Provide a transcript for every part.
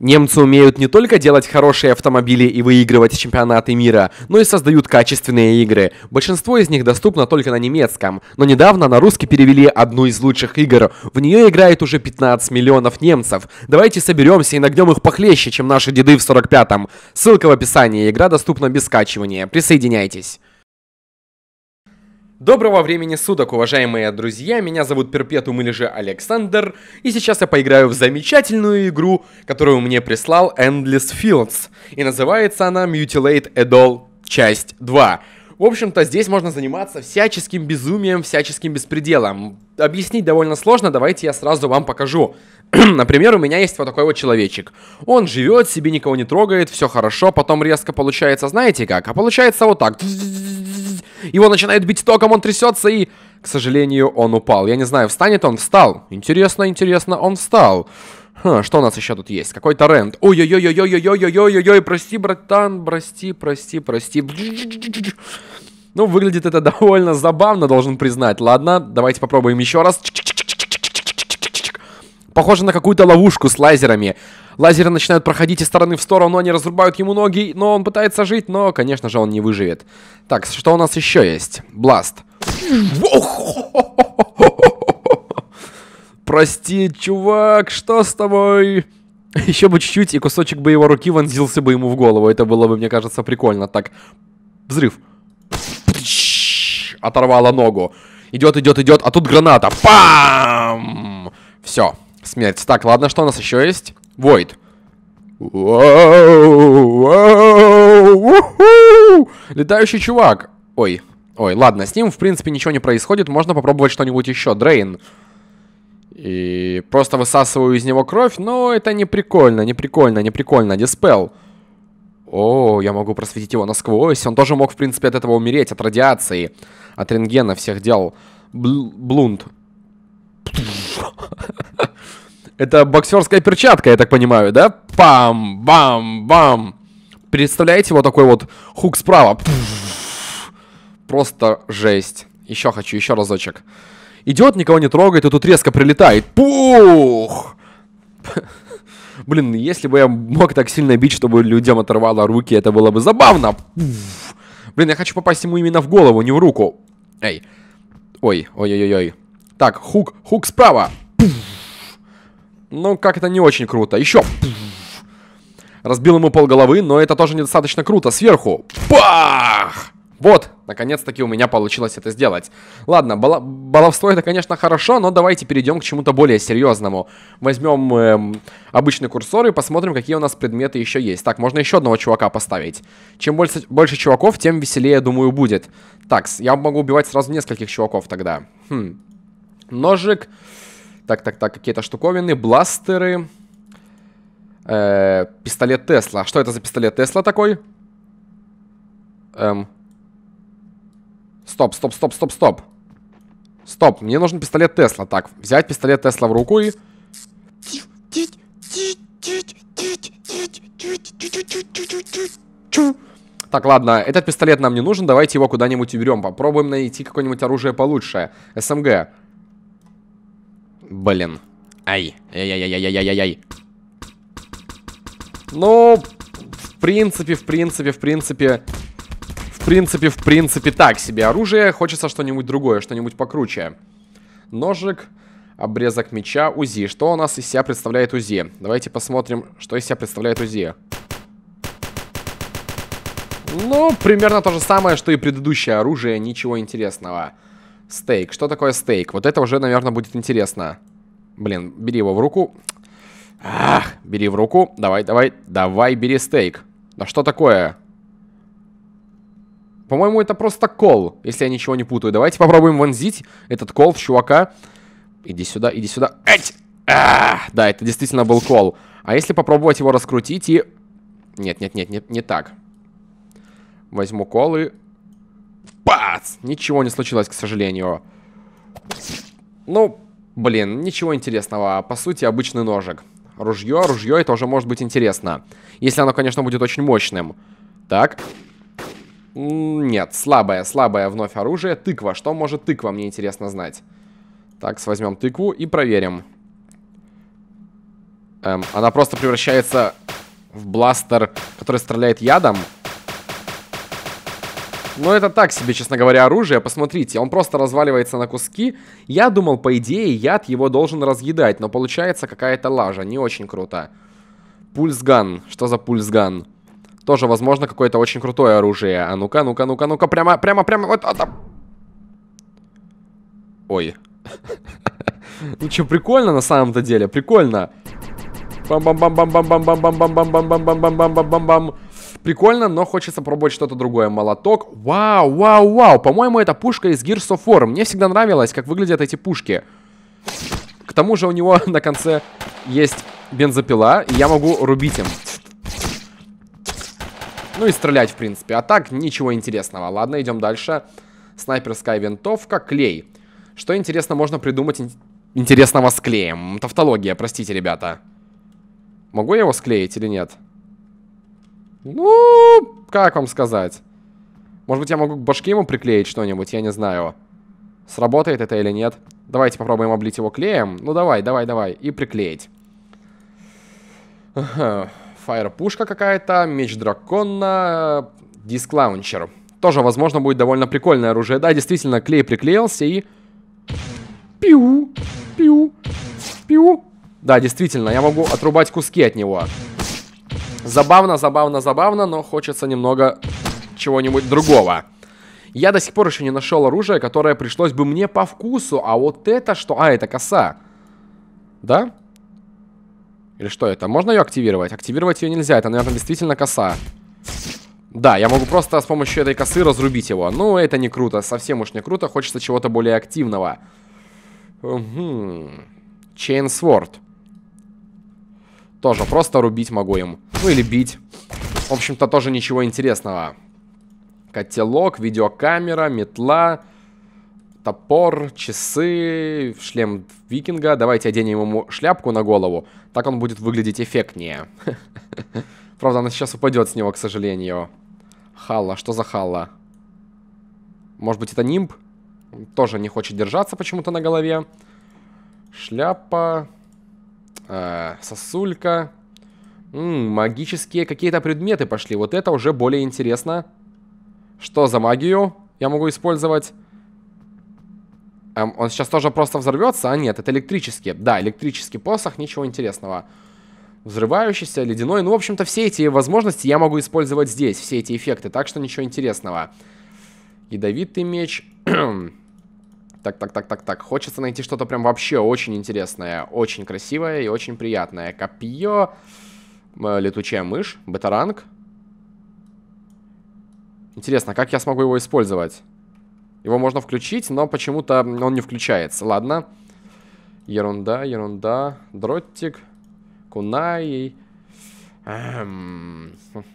Немцы умеют не только делать хорошие автомобили и выигрывать чемпионаты мира, но и создают качественные игры. Большинство из них доступно только на немецком, но недавно на русский перевели одну из лучших игр. В нее играет уже 15 миллионов немцев. Давайте соберемся и нагнем их похлеще, чем наши деды в 45-м. Ссылка в описании, игра доступна без скачивания. Присоединяйтесь. Доброго времени суток, уважаемые друзья, меня зовут Перпетум или же Александр, и сейчас я поиграю в замечательную игру, которую мне прислал Endless Fields, и называется она Mutilate Adol часть 2. В общем-то, здесь можно заниматься всяческим безумием, всяческим беспределом. Объяснить довольно сложно, давайте я сразу вам покажу. Например, у меня есть вот такой вот человечек. Он живет, себе никого не трогает, все хорошо, потом резко получается, знаете как? А получается вот так. Его начинает бить током, он трясется и... К сожалению, он упал. Я не знаю, встанет он? Встал. Интересно, интересно, он встал. Ха, что у нас еще тут есть? Какой-то рент. Ой-ой-ой-ой-ой-ой-ой-ой-ой-ой, прости, братан, прости, прости, прости. Ну, выглядит это довольно забавно, должен признать. Ладно, давайте попробуем еще раз. Похоже на какую-то ловушку с лазерами. Лазеры начинают проходить из стороны в сторону, они разрубают ему ноги, но он пытается жить, но, конечно же, он не выживет. Так, что у нас еще есть? Бласт. прости, чувак, что с тобой? Еще бы чуть-чуть, и кусочек бы его руки вонзился бы ему в голову. Это было бы, мне кажется, прикольно. Так, взрыв. Оторвала ногу. Идет, идет, идет, а тут граната. Пам! Все, смерть. Так, ладно, что у нас еще есть? Войд. Летающий чувак. Ой, ой, ладно, с ним, в принципе, ничего не происходит. Можно попробовать что-нибудь еще. Дрейн. Дрейн. И просто высасываю из него кровь, но это не прикольно, не прикольно, не прикольно. Диспел. О, я могу просветить его насквозь. Он тоже мог, в принципе, от этого умереть, от радиации, от рентгена всех дел. Бл блунд. Это боксерская перчатка, я так понимаю, да? Пам, бам, бам. Представляете, вот такой вот хук справа. Просто жесть. Еще хочу, еще разочек идет, никого не трогает, и тут резко прилетает. Пух! Блин, если бы я мог так сильно бить, чтобы людям оторвало руки, это было бы забавно. Блин, я хочу попасть ему именно в голову, не в руку. Эй. Ой, ой-ой-ой. Так, хук, хук справа. Ну, как это не очень круто. Еще. Разбил ему пол головы, но это тоже недостаточно круто. Сверху. Пах! Вот, Наконец-таки у меня получилось это сделать. Ладно, бала баловство это, конечно, хорошо, но давайте перейдем к чему-то более серьезному. Возьмем эм, обычный курсор и посмотрим, какие у нас предметы еще есть. Так, можно еще одного чувака поставить. Чем больше, больше чуваков, тем веселее, думаю, будет. Так, я могу убивать сразу нескольких чуваков тогда. Хм. Ножик. Так, так, так, какие-то штуковины, бластеры. Э пистолет Тесла. Что это за пистолет Тесла такой? Эм, Стоп, стоп, стоп, стоп, стоп. Стоп, мне нужен пистолет Тесла. Так, взять пистолет Тесла в руку и... Так, ладно, этот пистолет нам не нужен, давайте его куда-нибудь уберем. Попробуем найти какое-нибудь оружие получше. СМГ. Блин. Ай. Ай-яй-яй-яй-яй-яй-яй. Ну, в принципе, в принципе, в принципе принципе, в принципе, так себе оружие. Хочется что-нибудь другое, что-нибудь покруче. Ножик, обрезок меча, УЗИ. Что у нас из себя представляет УЗИ? Давайте посмотрим, что из себя представляет УЗИ. Ну, примерно то же самое, что и предыдущее оружие. Ничего интересного. Стейк. Что такое стейк? Вот это уже, наверное, будет интересно. Блин, бери его в руку. Ах, бери в руку. Давай, давай, давай, бери стейк. Да что такое? По-моему, это просто кол, если я ничего не путаю. Давайте попробуем вонзить этот кол в чувака. Иди сюда, иди сюда. Эть! А, да, это действительно был кол. А если попробовать его раскрутить и... Нет, нет, нет, нет, не так. Возьму кол и... Бац! Ничего не случилось, к сожалению. Ну, блин, ничего интересного. А по сути, обычный ножик. Ружье, ружье, это уже может быть интересно. Если оно, конечно, будет очень мощным. Так, нет, слабое, слабое вновь оружие. Тыква. Что может тыква, мне интересно знать. Так, возьмем тыкву и проверим. Эм, она просто превращается в бластер, который стреляет ядом. Но это так себе, честно говоря, оружие. Посмотрите, он просто разваливается на куски. Я думал, по идее, яд его должен разъедать, но получается какая-то лажа. Не очень круто. Пульсган. Что за пульсган? Пульсган. Тоже, возможно, какое-то очень крутое оружие. А ну-ка, ну-ка, ну-ка, ну-ка, прямо, прямо, прямо, вот, вот. вот. Ой. Ну что, прикольно на самом-то деле, прикольно. Бам-бам-бам-бам-бам-бам-бам-бам-бам-бам-бам-бам-бам-бам-бам-бам. Прикольно, но хочется пробовать что-то другое. Молоток. Вау, вау, вау. По-моему, это пушка из Gears of War. Мне всегда нравилось, как выглядят эти пушки. К тому же у него на конце есть бензопила, и я могу рубить им. Ну и стрелять, в принципе. А так, ничего интересного. Ладно, идем дальше. Снайперская винтовка, клей. Что, интересно, можно придумать ин интересного с клеем? Тавтология, простите, ребята. Могу я его склеить или нет? Ну, как вам сказать? Может быть, я могу к башке ему приклеить что-нибудь, я не знаю. Сработает это или нет? Давайте попробуем облить его клеем. Ну, давай, давай, давай. И приклеить. Ага фаер-пушка какая-то, меч дракона, диск лаунчер. Тоже, возможно, будет довольно прикольное оружие. Да, действительно, клей приклеился и... Пиу, пиу, пиу. Да, действительно, я могу отрубать куски от него. Забавно, забавно, забавно, но хочется немного чего-нибудь другого. Я до сих пор еще не нашел оружие, которое пришлось бы мне по вкусу, а вот это что? А, это коса. Да? Или что это? Можно ее активировать? Активировать ее нельзя, это, наверное, действительно коса. Да, я могу просто с помощью этой косы разрубить его. но ну, это не круто, совсем уж не круто. Хочется чего-то более активного. Угу. Чейнсворд. Тоже просто рубить могу им. Ну, или бить. В общем-то, тоже ничего интересного. Котелок, видеокамера, метла, топор, часы, шлем викинга. Давайте оденем ему шляпку на голову. Так он будет выглядеть эффектнее. Правда, она сейчас упадет с него, к сожалению. Халла, что за халла? Может быть, это нимб? Тоже не хочет держаться почему-то на голове. Шляпа. Э, сосулька. магические какие-то предметы пошли. Вот это уже более интересно. Что за магию я могу использовать? Эм, он сейчас тоже просто взорвется? А нет, это электрический. Да, электрический посох, ничего интересного. Взрывающийся, ледяной. Ну, в общем-то, все эти возможности я могу использовать здесь, все эти эффекты. Так что ничего интересного. Ядовитый меч. так, так, так, так, так. Хочется найти что-то прям вообще очень интересное. Очень красивое и очень приятное. Копье. Э, летучая мышь. Бетаранг. Интересно, как я смогу его использовать? Его можно включить, но почему-то он не включается. Ладно. Ерунда, ерунда. Дроттик. Кунай. Эм.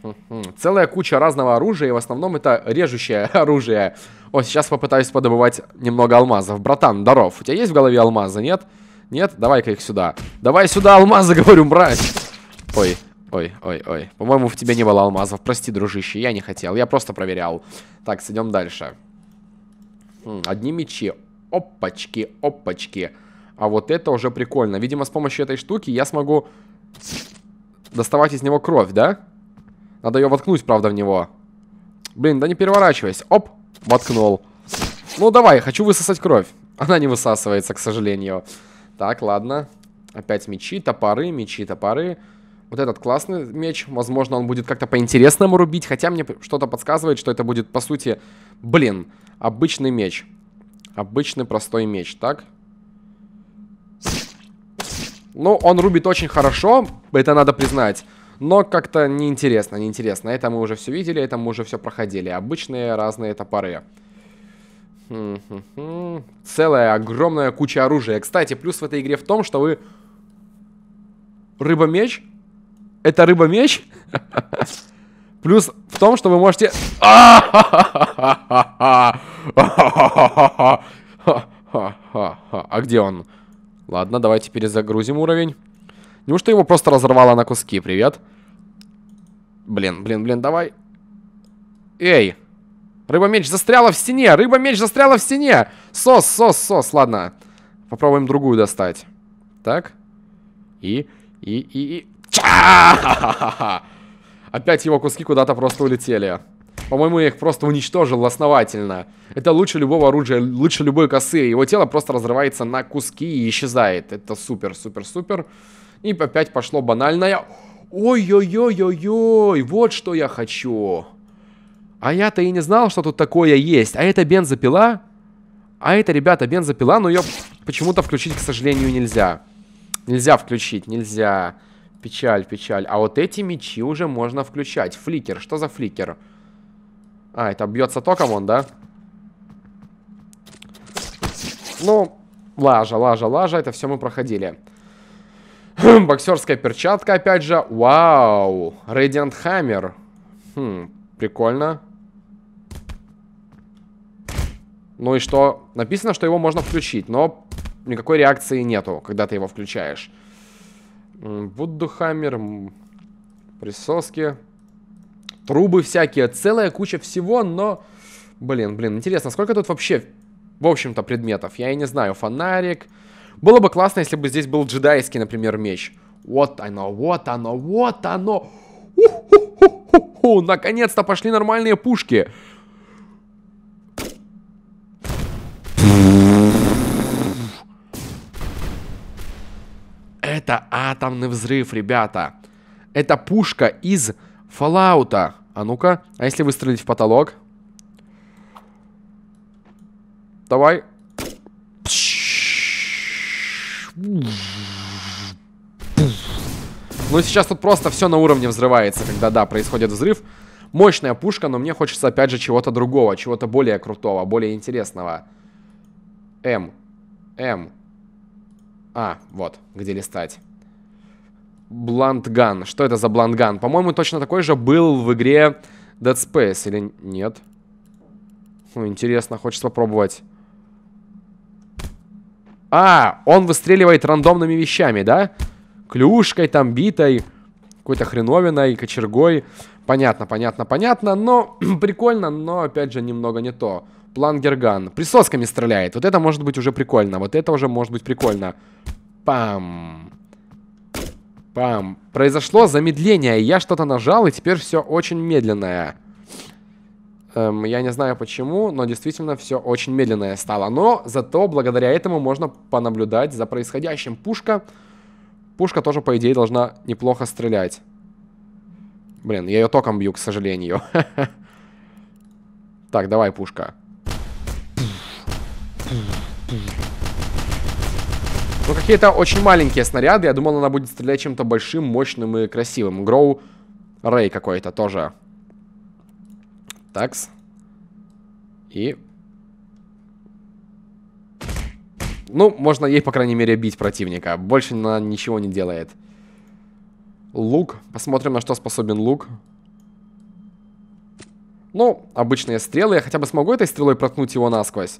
Целая куча разного оружия, и в основном это режущее оружие. О, сейчас попытаюсь подобывать немного алмазов. Братан, здоров, у тебя есть в голове алмазы, нет? Нет? Давай-ка их сюда. Давай сюда алмазы, говорю, мразь. Ой, ой, ой, ой. По-моему, в тебе не было алмазов. Прости, дружище, я не хотел. Я просто проверял. Так, идем дальше. Одни мечи. Опачки, опачки. А вот это уже прикольно. Видимо, с помощью этой штуки я смогу доставать из него кровь, да? Надо ее воткнуть, правда, в него. Блин, да не переворачивайся. Оп, воткнул. Ну, давай, хочу высосать кровь. Она не высасывается, к сожалению. Так, ладно. Опять мечи, топоры, мечи, топоры. Вот этот классный меч. Возможно, он будет как-то по-интересному рубить. Хотя мне что-то подсказывает, что это будет, по сути... Блин, Обычный меч. Обычный простой меч, так? Ну, он рубит очень хорошо, это надо признать. Но как-то неинтересно, неинтересно. Это мы уже все видели, это мы уже все проходили. Обычные разные топоры. Целая огромная куча оружия. Кстати, плюс в этой игре в том, что вы... Рыба-меч? Это рыба-меч? Плюс в том, что вы можете... А где он? Ладно, давайте перезагрузим уровень. Неужто его просто разорвало на куски? Привет. Блин, блин, блин, давай. Эй! Рыба-меч застряла в стене! Рыба-меч застряла в стене! Сос, сос, сос, ладно. Попробуем другую достать. Так. И, и, и, и... Опять его куски куда-то просто улетели. По-моему, я их просто уничтожил основательно. Это лучше любого оружия, лучше любой косы. Его тело просто разрывается на куски и исчезает. Это супер, супер, супер. И опять пошло банальное. Ой-ой-ой-ой-ой, вот что я хочу. А я-то и не знал, что тут такое есть. А это бензопила? А это, ребята, бензопила, но ее почему-то включить, к сожалению, нельзя. Нельзя включить, нельзя. Нельзя. Печаль, печаль. А вот эти мечи уже можно включать. Фликер. Что за фликер? А, это бьется током он, да? Ну, лажа, лажа, лажа. Это все мы проходили. Хм, Боксерская перчатка, опять же. Вау. Radiant Hammer. Хм, прикольно. Ну и что? Написано, что его можно включить, но никакой реакции нету, когда ты его включаешь. Вуддухаммер, присоски, трубы всякие, целая куча всего, но... Блин, блин, интересно, сколько тут вообще, в общем-то, предметов? Я и не знаю, фонарик... Было бы классно, если бы здесь был джедайский, например, меч. Вот оно, вот оно, вот оно! Наконец-то пошли нормальные пушки! Это атомный взрыв, ребята. Это пушка из Фоллаута. А ну-ка, а если выстрелить в потолок? Давай. Ну сейчас тут просто все на уровне взрывается, когда, да, происходит взрыв. Мощная пушка, но мне хочется, опять же, чего-то другого, чего-то более крутого, более интересного. М. М. А, вот, где листать. Блантган. Что это за блантган? По-моему, точно такой же был в игре Dead Space, или нет? Ну, интересно, хочется попробовать. А, он выстреливает рандомными вещами, да? Клюшкой, там, битой, какой-то хреновиной, кочергой. Понятно, понятно, понятно, но прикольно, но, опять же, немного не то. Плангерган Присосками стреляет. Вот это может быть уже прикольно. Вот это уже может быть прикольно. Пам. Пам. Произошло замедление. Я что-то нажал, и теперь все очень медленное. Эм, я не знаю почему, но действительно все очень медленное стало. Но зато благодаря этому можно понаблюдать за происходящим. Пушка. Пушка тоже, по идее, должна неплохо стрелять. Блин, я ее током бью, к сожалению. Так, давай, пушка. Ну, какие-то очень маленькие снаряды. Я думал, она будет стрелять чем-то большим, мощным и красивым. Гроу Рэй какой-то тоже. Такс. И... Ну, можно ей, по крайней мере, бить противника. Больше она ничего не делает. Лук. Посмотрим, на что способен лук. Ну, обычные стрелы. Я хотя бы смогу этой стрелой проткнуть его насквозь.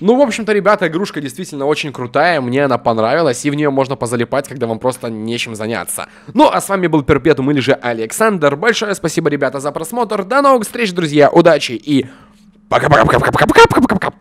Ну, в общем-то, ребята, игрушка действительно очень крутая, мне она понравилась, и в нее можно позалипать, когда вам просто нечем заняться. Ну, а с вами был Перпетум или же Александр. Большое спасибо, ребята, за просмотр. До новых встреч, друзья, удачи и пока-пока-пока-пока-пока-пока-пока!